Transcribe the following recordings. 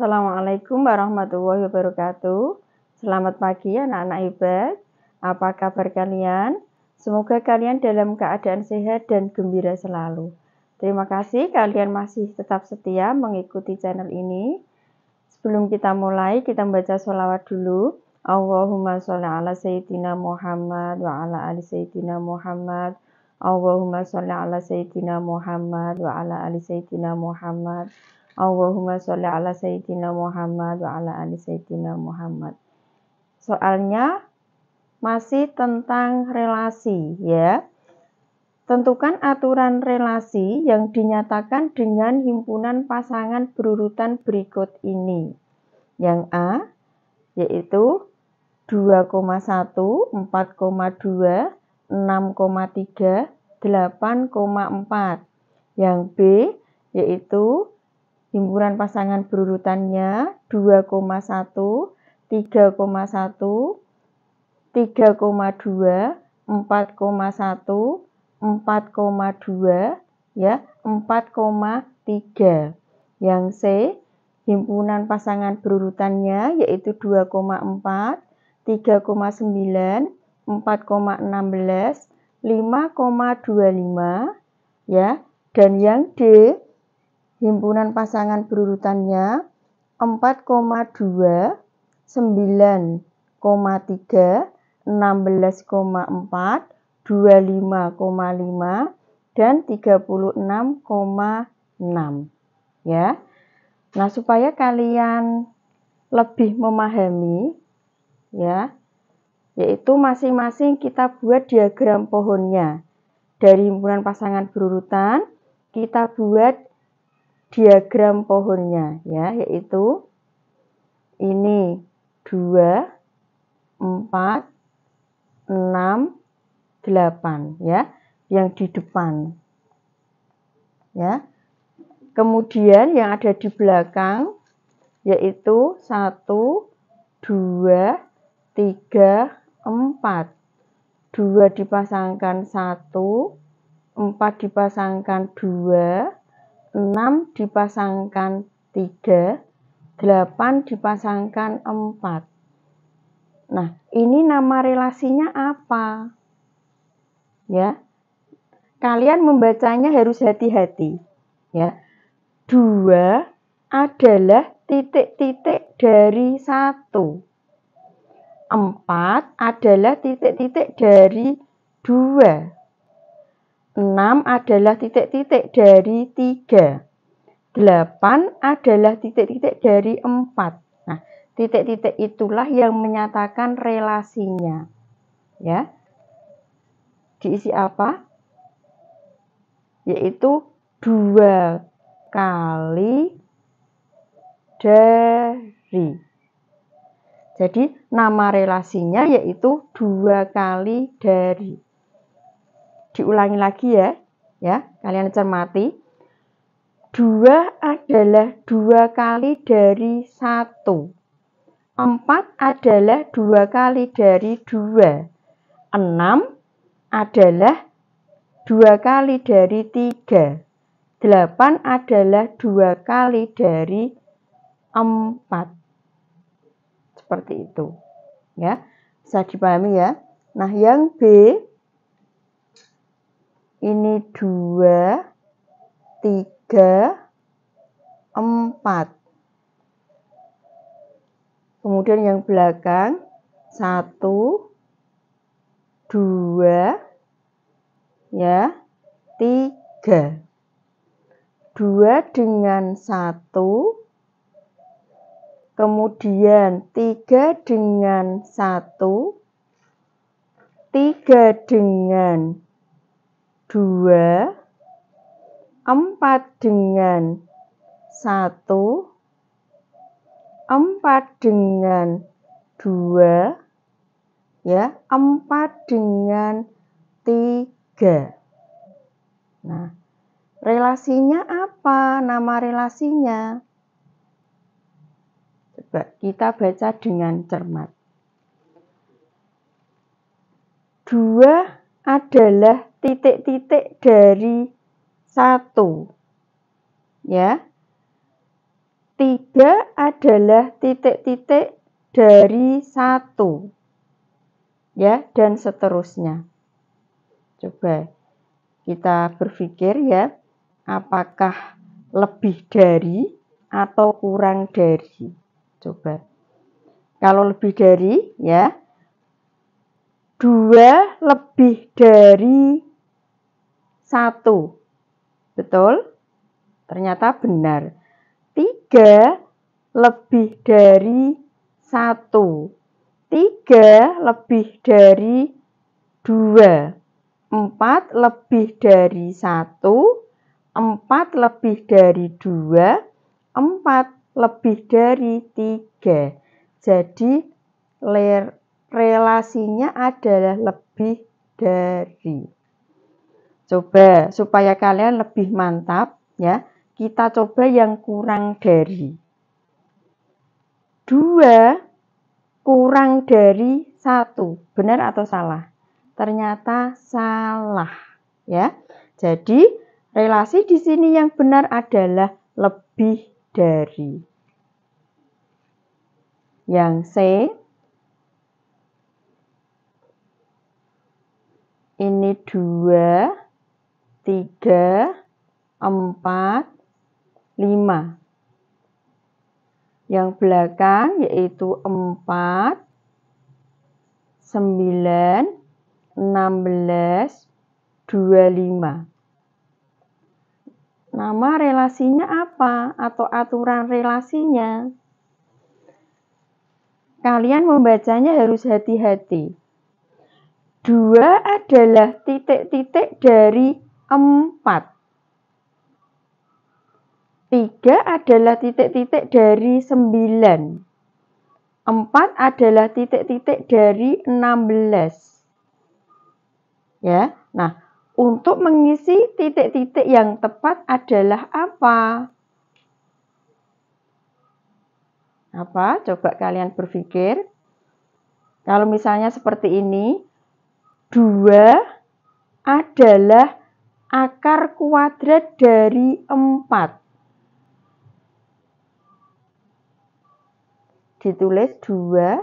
Assalamualaikum warahmatullahi wabarakatuh. Selamat pagi anak-anak hebat. Apa kabar kalian? Semoga kalian dalam keadaan sehat dan gembira selalu. Terima kasih kalian masih tetap setia mengikuti channel ini. Sebelum kita mulai, kita membaca sholawat dulu. Allahumma sholli ala sayyidina Muhammad wa ala ali sayyidina Muhammad. Allahumma sholli ala sayyidina Muhammad wa ala ali sayyidina Muhammad. Allahumma sholli ala sayyidina Muhammad wa ala ali sayyidina Muhammad. Soalnya masih tentang relasi ya. Tentukan aturan relasi yang dinyatakan dengan himpunan pasangan berurutan berikut ini. Yang A yaitu 2,1, 4,2, 6,3, 8,4. Yang B yaitu himpunan pasangan berurutannya 2,1, 3,1, 3,2, 4,1, 4,2, ya, 4,3. Yang C, himpunan pasangan berurutannya yaitu 2,4, 3,9, 4,16, 5,25 ya. Dan yang D himpunan pasangan berurutannya 4,2, 9,3, 16,4, 25,5 dan 36,6 ya. Nah, supaya kalian lebih memahami ya, yaitu masing-masing kita buat diagram pohonnya. Dari himpunan pasangan berurutan, kita buat diagram pohonnya ya yaitu ini 2 4 6 8 ya yang di depan ya kemudian yang ada di belakang yaitu 1 2 3 4 2 dipasangkan 1 4 dipasangkan 2 6 dipasangkan 3, 8 dipasangkan 4. Nah, ini nama relasinya apa? Ya. Kalian membacanya harus hati-hati, ya. 2 adalah titik-titik dari 1. 4 adalah titik-titik dari 2. 6 adalah titik-titik dari 3. 8 adalah titik-titik dari 4. Nah, titik-titik itulah yang menyatakan relasinya. Ya. Diisi apa? Yaitu 2 kali dari. Jadi nama relasinya yaitu 2 kali dari diulangi lagi ya. Ya, kalian cermati. Dua adalah dua kali dari satu. Empat adalah dua kali dari dua. Enam adalah dua kali dari tiga. Delapan adalah dua kali dari empat. Seperti itu. Ya, bisa dipahami ya. Nah, yang B ini dua, tiga, empat. Kemudian yang belakang satu, dua, ya tiga. Dua dengan satu, kemudian tiga dengan satu, tiga dengan 2 4 dengan 1 4 dengan 2 ya 4 dengan 3 nah relasinya apa nama relasinya coba kita baca dengan cermat 2 adalah titik-titik dari satu. Ya. Tiga adalah titik-titik dari satu. Ya, dan seterusnya. Coba kita berpikir ya, apakah lebih dari atau kurang dari? Coba. Kalau lebih dari ya, dua lebih dari satu. Betul? Ternyata benar. Tiga lebih dari satu. Tiga lebih dari dua. Empat lebih dari satu. Empat lebih dari dua. Empat lebih dari tiga. Jadi relasinya adalah lebih dari. Coba supaya kalian lebih mantap ya. Kita coba yang kurang dari dua kurang dari satu, Benar atau salah? Ternyata salah ya. Jadi relasi di sini yang benar adalah lebih dari. Yang C ini dua tiga, empat, lima. Yang belakang yaitu empat, sembilan, enam belas, dua lima. Nama relasinya apa atau aturan relasinya? Kalian membacanya harus hati-hati. Dua adalah titik-titik dari 4. 3 adalah titik-titik dari 9. 4 adalah titik-titik dari 16. Ya. Nah, untuk mengisi titik-titik yang tepat adalah apa? Apa? Coba kalian berpikir. Kalau misalnya seperti ini, dua adalah akar kuadrat dari 4. Ditulis 2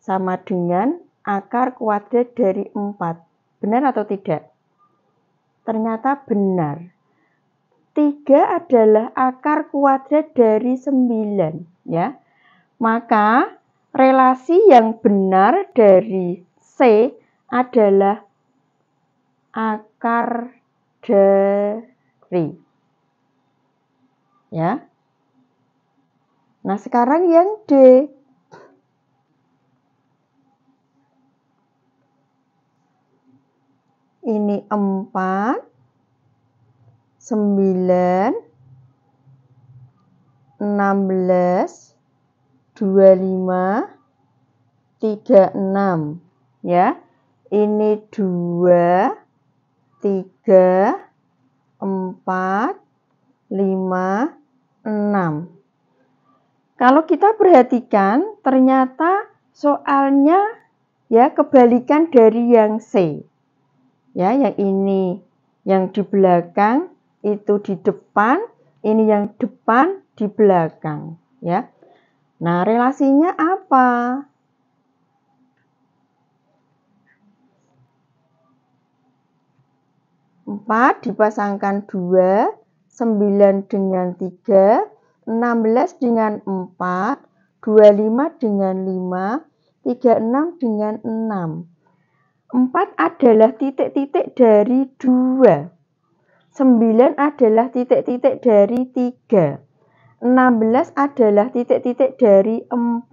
sama dengan akar kuadrat dari 4. Benar atau tidak? Ternyata benar. 3 adalah akar kuadrat dari 9. Ya. Maka relasi yang benar dari C adalah akar deri. Ya. Nah, sekarang yang D. Ini 4 9 16 25 36 ya. Ini 2 tiga, empat, lima, enam. Kalau kita perhatikan, ternyata soalnya ya kebalikan dari yang C. Ya, yang ini yang di belakang itu di depan, ini yang depan di belakang, ya. Nah, relasinya apa? 4 dipasangkan 2, 9 dengan 3, 16 dengan 4, 25 dengan 5, 36 dengan 6. 4 adalah titik-titik dari 2. 9 adalah titik-titik dari 3. 16 adalah titik-titik dari 4.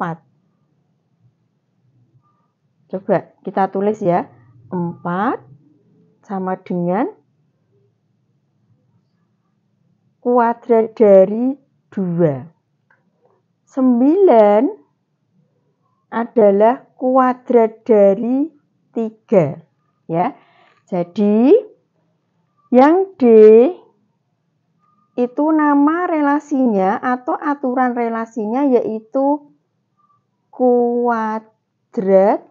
Coba kita tulis ya. 4 sama dengan kuadrat dari 2. 9 adalah kuadrat dari 3 ya. Jadi yang D itu nama relasinya atau aturan relasinya yaitu kuadrat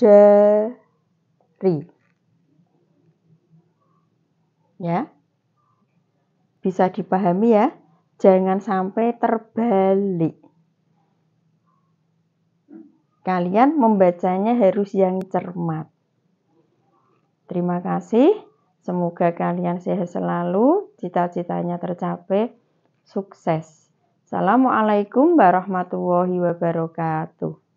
dari ya. Bisa dipahami ya? Jangan sampai terbalik. Kalian membacanya harus yang cermat. Terima kasih. Semoga kalian sehat selalu, cita-citanya tercapai, sukses. Assalamualaikum warahmatullahi wabarakatuh.